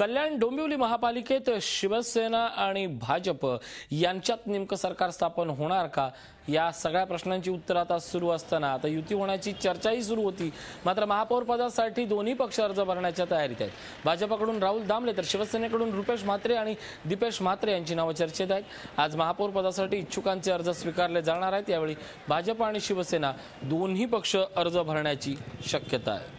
कल्याण डोंबिवली महापालिकेत शिवसेना आणि भाजप यांच्यात नेमकं सरकार स्थापन होणार का या सगळ्या प्रश्नांची उत्तर आता सुरू असताना आता युती होण्याची चर्चाही सुरू होती मात्र महापौरपदासाठी दोन्ही पक्ष अर्ज भरण्याच्या तयारीत आहेत भाजपाकडून राहुल दामले तर शिवसेनेकडून रुपेश म्हात्रे आणि दीपेश म्हात्रे यांची नावं चर्चेत आहेत आज महापौरपदासाठी इच्छुकांचे अर्ज स्वीकारले जाणार आहेत यावेळी भाजप आणि शिवसेना दोन्ही पक्ष अर्ज भरण्याची शक्यता आहे